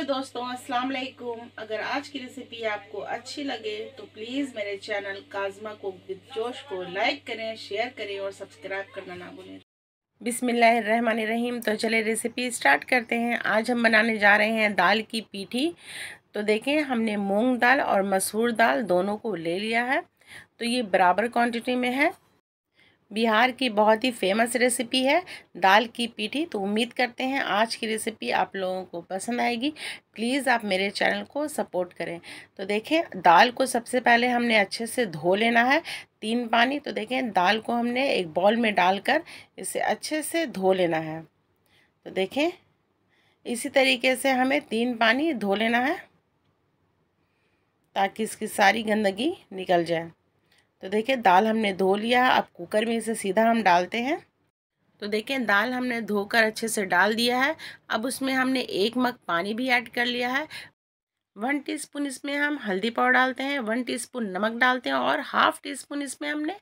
hello दोस्तों अस्सलाम वालेकुम अगर आज की रेसिपी आपको अच्छी लगे तो प्लीज़ मेरे चैनल काजमा को जोश को लाइक करें शेयर करें और सब्सक्राइब करना ना भूलें बिसमिल्लर रहीम तो चले रेसिपी स्टार्ट करते हैं आज हम बनाने जा रहे हैं दाल की पीठी तो देखें हमने मूंग दाल और मसूर दाल दोनों को ले लिया है तो ये बराबर क्वांटिटी में है बिहार की बहुत ही फेमस रेसिपी है दाल की पीठी तो उम्मीद करते हैं आज की रेसिपी आप लोगों को पसंद आएगी प्लीज़ आप मेरे चैनल को सपोर्ट करें तो देखें दाल को सबसे पहले हमने अच्छे से धो लेना है तीन पानी तो देखें दाल को हमने एक बॉल में डालकर इसे अच्छे से धो लेना है तो देखें इसी तरीके से हमें तीन पानी धो लेना है ताकि इसकी सारी गंदगी निकल जाए तो देखिए दाल हमने धो लिया अब कुकर में इसे सीधा हम डालते हैं तो देखिए दाल हमने धोकर अच्छे से डाल दिया है अब उसमें हमने एक मग पानी भी ऐड कर लिया है वन टीस्पून इसमें हम हल्दी पाउडर डालते हैं वन टीस्पून नमक डालते हैं और हाफ टी स्पून इसमें हमने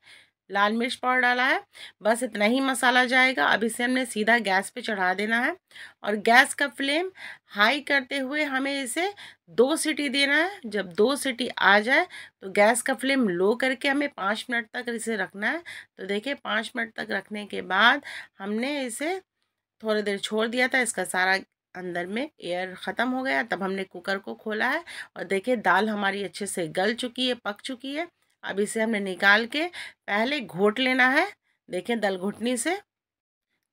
लाल मिर्च पाउडर डाला है बस इतना ही मसाला जाएगा अब इसे हमने सीधा गैस पे चढ़ा देना है और गैस का फ्लेम हाई करते हुए हमें इसे दो सीटी देना है जब दो सीटी आ जाए तो गैस का फ्लेम लो करके हमें पाँच मिनट तक इसे रखना है तो देखिए पाँच मिनट तक रखने के बाद हमने इसे थोड़ी देर छोड़ दिया था इसका सारा अंदर में एयर ख़त्म हो गया तब हमने कुकर को खोला है और देखिए दाल हमारी अच्छे से गल चुकी है पक चुकी है अब इसे हमने निकाल के पहले घोट लेना है देखें दल घुटनी से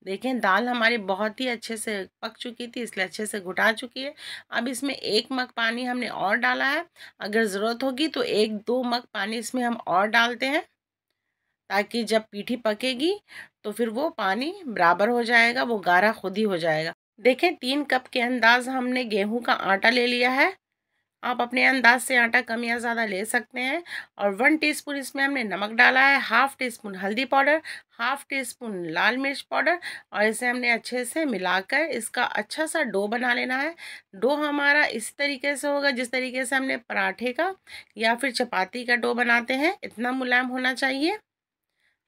देखें दाल हमारी बहुत ही अच्छे से पक चुकी थी इसलिए अच्छे से घुटा चुकी है अब इसमें एक मग पानी हमने और डाला है अगर ज़रूरत होगी तो एक दो मग पानी इसमें हम और डालते हैं ताकि जब पीठी पकेगी तो फिर वो पानी बराबर हो जाएगा वो गारा खुद ही हो जाएगा देखें तीन कप के अंदाज हमने गेहूं का आटा ले लिया है आप अपने अंदाज से आटा कम या ज़्यादा ले सकते हैं और वन टीस्पून इसमें हमने नमक डाला है हाफ़ टी स्पून हल्दी पाउडर हाफ़ टी स्पून लाल मिर्च पाउडर और इसे हमने अच्छे से मिलाकर इसका अच्छा सा डो बना लेना है डो हमारा इस तरीके से होगा जिस तरीके से हमने पराठे का या फिर चपाती का डो बनाते हैं इतना मुलायम होना चाहिए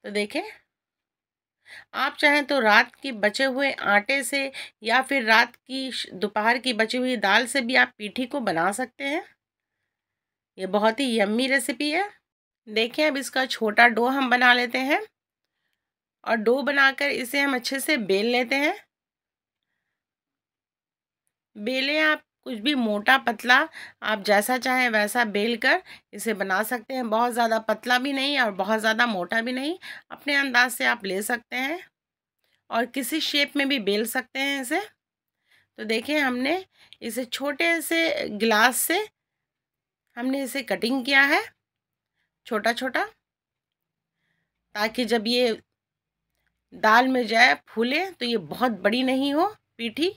तो देखें आप चाहें तो रात के बचे हुए आटे से या फिर रात की दोपहर की बची हुई दाल से भी आप पीठी को बना सकते हैं ये बहुत ही यम्मी रेसिपी है देखें अब इसका छोटा डो हम बना लेते हैं और डो बनाकर इसे हम अच्छे से बेल लेते हैं बेलें आप कुछ भी मोटा पतला आप जैसा चाहें वैसा बेल कर इसे बना सकते हैं बहुत ज़्यादा पतला भी नहीं और बहुत ज़्यादा मोटा भी नहीं अपने अंदाज से आप ले सकते हैं और किसी शेप में भी बेल सकते हैं इसे तो देखिए हमने इसे छोटे से गिलास से हमने इसे कटिंग किया है छोटा छोटा ताकि जब ये दाल में जाए फूले तो ये बहुत बड़ी नहीं हो पीठी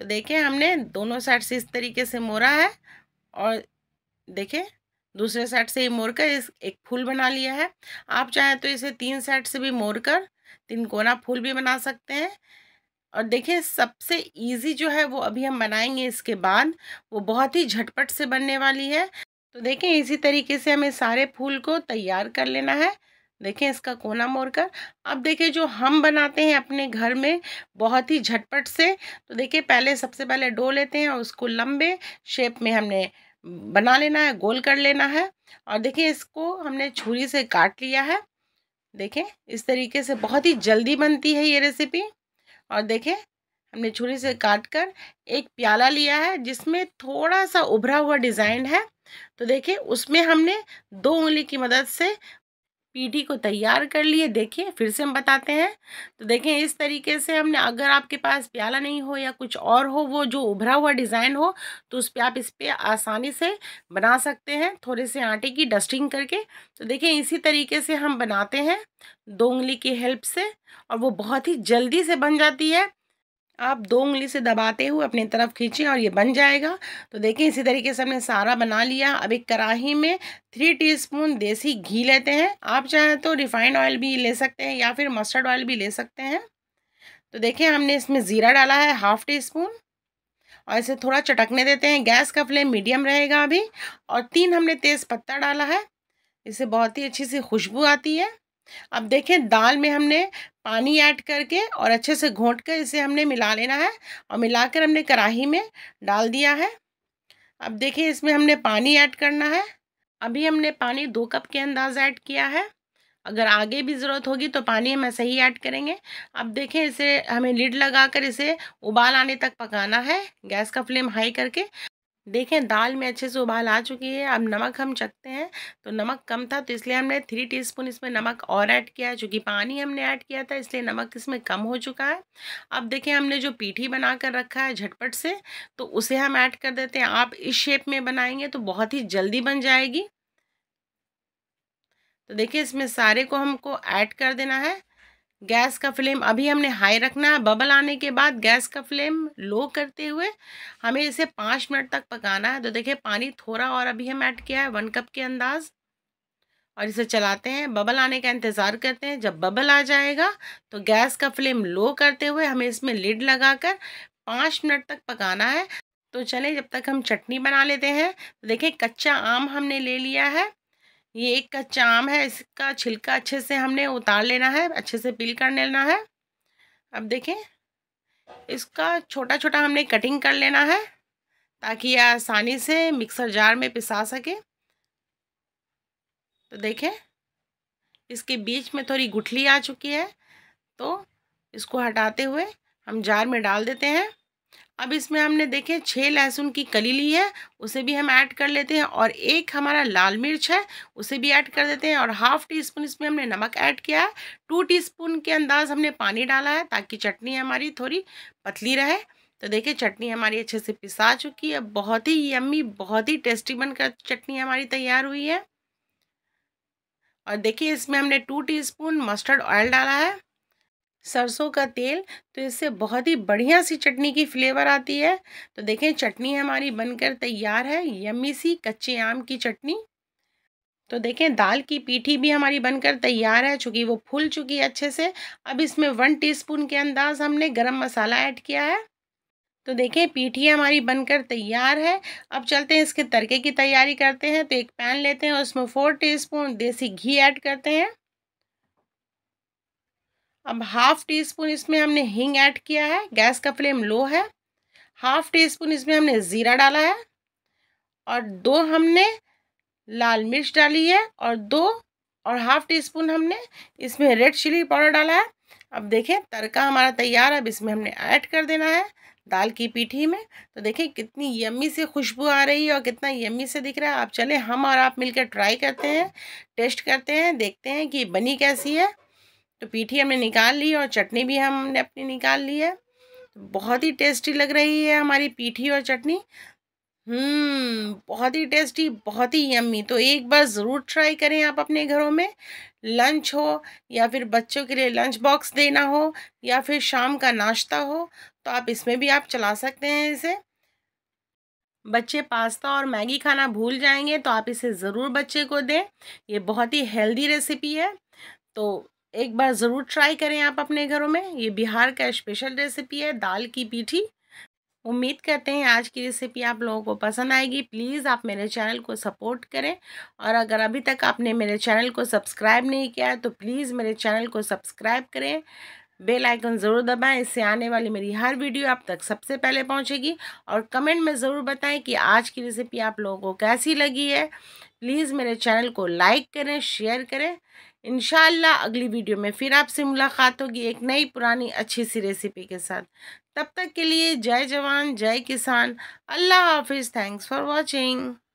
तो देखिए हमने दोनों साइड से इस तरीके से मोरा है और देखिए दूसरे साइड से ही मोड़ कर इस एक फूल बना लिया है आप चाहें तो इसे तीन साइड से भी मोड़ कर तीन कोना फूल भी बना सकते हैं और देखिए सबसे इजी जो है वो अभी हम बनाएंगे इसके बाद वो बहुत ही झटपट से बनने वाली है तो देखें इसी तरीके से हमें सारे फूल को तैयार कर लेना है देखें इसका कोना मोड़कर अब देखें जो हम बनाते हैं अपने घर में बहुत ही झटपट से तो देखिए पहले सबसे पहले डो लेते हैं और उसको लंबे शेप में हमने बना लेना है गोल कर लेना है और देखें इसको हमने छुरी से काट लिया है देखें इस तरीके से बहुत ही जल्दी बनती है ये रेसिपी और देखें हमने छुरी से काट कर एक प्याला लिया है जिसमें थोड़ा सा उभरा हुआ डिज़ाइन है तो देखिए उसमें हमने दो उंगली की मदद से पीढ़ी को तैयार कर लिए देखिए फिर से हम बताते हैं तो देखें इस तरीके से हमने अगर आपके पास प्याला नहीं हो या कुछ और हो वो जो उभरा हुआ डिज़ाइन हो तो उस पर आप इस पर आसानी से बना सकते हैं थोड़े से आटे की डस्टिंग करके तो देखें इसी तरीके से हम बनाते हैं दोंगली की हेल्प से और वो बहुत ही जल्दी से बन जाती है आप दो उंगली से दबाते हुए अपनी तरफ खींचें और ये बन जाएगा तो देखें इसी तरीके से हमने सारा बना लिया अब एक कढ़ाही में थ्री टीस्पून देसी घी लेते हैं आप चाहें तो रिफाइंड ऑयल भी ले सकते हैं या फिर मस्टर्ड ऑयल भी ले सकते हैं तो देखें हमने इसमें ज़ीरा डाला है हाफ़ टी स्पून और इसे थोड़ा चटकने देते हैं गैस का फ्लेम मीडियम रहेगा अभी और तीन हमने तेज़ पत्ता डाला है इसे बहुत ही अच्छी सी खुशबू आती है अब देखें दाल में हमने पानी ऐड करके और अच्छे से घोंट कर इसे हमने मिला लेना है और मिलाकर हमने कढ़ाही में डाल दिया है अब देखें इसमें हमने पानी ऐड करना है अभी हमने पानी दो कप के अंदाज ऐड किया है अगर आगे भी ज़रूरत होगी तो पानी हम ऐसे ही ऐड करेंगे अब देखें इसे हमें लिड लगाकर इसे उबाल आने तक पकाना है गैस का फ्लेम हाई करके देखें दाल में अच्छे से उबाल आ चुकी है अब नमक हम चखते हैं तो नमक कम था तो इसलिए हमने थ्री टीस्पून इसमें नमक और ऐड किया है चूँकि पानी हमने ऐड किया था इसलिए नमक इसमें कम हो चुका है अब देखें हमने जो पीठी बना कर रखा है झटपट से तो उसे हम ऐड कर देते हैं आप इस शेप में बनाएंगे तो बहुत ही जल्दी बन जाएगी तो देखिए इसमें सारे को हमको ऐड कर देना है गैस का फ्लेम अभी हमने हाई रखना है बबल आने के बाद गैस का फ्लेम लो करते हुए हमें इसे पाँच मिनट तक पकाना है तो देखिए पानी थोड़ा और अभी हम ऐड किया है वन कप के अंदाज और इसे चलाते हैं बबल आने का इंतज़ार करते हैं जब बबल आ जाएगा तो गैस का फ्लेम लो करते हुए हमें इसमें लिड लगा पाँच मिनट तक पकाना है तो चले जब तक हम चटनी बना लेते हैं तो देखिए कच्चा आम हमने ले लिया है ये एक का चाम है इसका छिलका अच्छे से हमने उतार लेना है अच्छे से पील कर लेना है अब देखें इसका छोटा छोटा हमने कटिंग कर लेना है ताकि ये आसानी से मिक्सर जार में पिसा सके तो देखें इसके बीच में थोड़ी गुठली आ चुकी है तो इसको हटाते हुए हम जार में डाल देते हैं अब इसमें हमने देखें छः लहसुन की कली ली है उसे भी हम ऐड कर लेते हैं और एक हमारा लाल मिर्च है उसे भी ऐड कर देते हैं और हाफ टी स्पून इसमें हमने नमक ऐड किया है टू टी स्पून के अंदाज़ हमने पानी डाला है ताकि चटनी हमारी थोड़ी पतली रहे तो देखिए चटनी हमारी अच्छे से पिसा चुकी है बहुत ही यम्मी बहुत ही टेस्टी बनकर चटनी हमारी तैयार हुई है और देखिए इसमें हमने टू टीस्पून मस्टर्ड ऑयल डाला है सरसों का तेल तो इससे बहुत ही बढ़िया सी चटनी की फ्लेवर आती है तो देखें चटनी हमारी बनकर तैयार है यम्मी सी कच्चे आम की चटनी तो देखें दाल की पीठी भी हमारी बनकर तैयार है चूँकि वो फूल चुकी है अच्छे से अब इसमें वन टीस्पून के अंदाज हमने गरम मसाला ऐड किया है तो देखें पीठी हमारी बनकर तैयार है अब चलते हैं इसके तड़के की तैयारी करते हैं तो एक पैन लेते हैं उसमें फोर टीस्पून देसी घी ऐड करते हैं अब हाफ टी स्पून इसमें हमने हींग ऐड किया है गैस का फ्लेम लो है हाफ टी स्पून इसमें हमने ज़ीरा डाला है और दो हमने लाल मिर्च डाली है और दो और हाफ टी स्पून हमने इसमें रेड चिली पाउडर डाला है अब देखें तड़का हमारा तैयार है अब इसमें हमने ऐड कर देना है दाल की पीठी में तो देखें कितनी यम्मी से खुशबू आ रही है और कितना यम्मी से दिख रहा है आप चलें हम और आप मिलकर ट्राई करते हैं टेस्ट करते हैं देखते हैं कि बनी कैसी है तो पीठी हमने निकाल ली और चटनी भी हमने अपनी निकाल ली है तो बहुत ही टेस्टी लग रही है हमारी पीठी और चटनी हम्म, बहुत ही टेस्टी बहुत ही यम्मी तो एक बार ज़रूर ट्राई करें आप अपने घरों में लंच हो या फिर बच्चों के लिए लंच बॉक्स देना हो या फिर शाम का नाश्ता हो तो आप इसमें भी आप चला सकते हैं इसे बच्चे पास्ता और मैगी खाना भूल जाएंगे तो आप इसे ज़रूर बच्चे को दें ये बहुत ही हेल्दी रेसिपी है तो एक बार ज़रूर ट्राई करें आप अपने घरों में ये बिहार का स्पेशल रेसिपी है दाल की पीठी उम्मीद करते हैं आज की रेसिपी आप लोगों को पसंद आएगी प्लीज़ आप मेरे चैनल को सपोर्ट करें और अगर अभी तक आपने मेरे चैनल को सब्सक्राइब नहीं किया है तो प्लीज़ मेरे चैनल को सब्सक्राइब करें बेल आइकन ज़रूर दबाएं इससे आने वाली मेरी हर वीडियो आप तक सबसे पहले पहुंचेगी और कमेंट में ज़रूर बताएं कि आज की रेसिपी आप लोगों को कैसी लगी है प्लीज़ मेरे चैनल को लाइक करें शेयर करें इन अगली वीडियो में फिर आपसे मुलाकात होगी एक नई पुरानी अच्छी सी रेसिपी के साथ तब तक के लिए जय जवान जय किसान अल्लाह हाफिज़ थैंक्स फॉर वॉचिंग